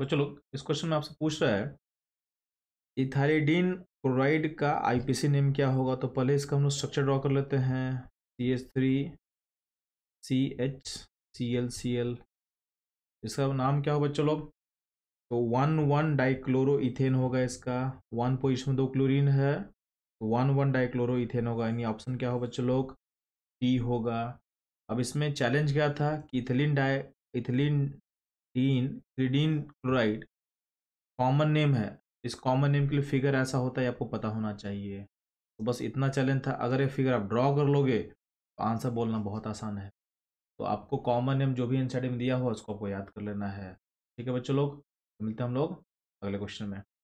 बच्चों लोग इस क्वेश्चन में आपसे पूछ रहा है इथाइडीन क्लोराइड का आईपीसी नेम क्या होगा तो पहले इसका हम लोग स्ट्रक्चर ड्रॉ कर लेते हैं C H three C H C L C L इसका नाम क्या हो बच्चों लोग तो वन वन डाइक्लोरो इथेन होगा इसका वन पोजिशन में दो क्लोरीन है तो वन वन डाइक्लोरो इथेन होगा यानी ऑप्शन क्या हो बच्चों लोग टी होगा अब इसमें चैलेंज क्या था कि इथिलीन डाई इथिलीन डीन क्रीडीन क्लोराइड कॉमन नेम है इस कॉमन नेम के लिए फिगर ऐसा होता है आपको पता होना चाहिए तो बस इतना चैलेंज था अगर ये फिगर आप ड्रॉ कर लोगे तो आंसर बोलना बहुत आसान है तो आपको कॉमन नेम जो भी एन में दिया हुआ उसको आपको याद कर लेना है ठीक है बच्चों लोग मिलते हैं हम लोग अगले क्वेश्चन में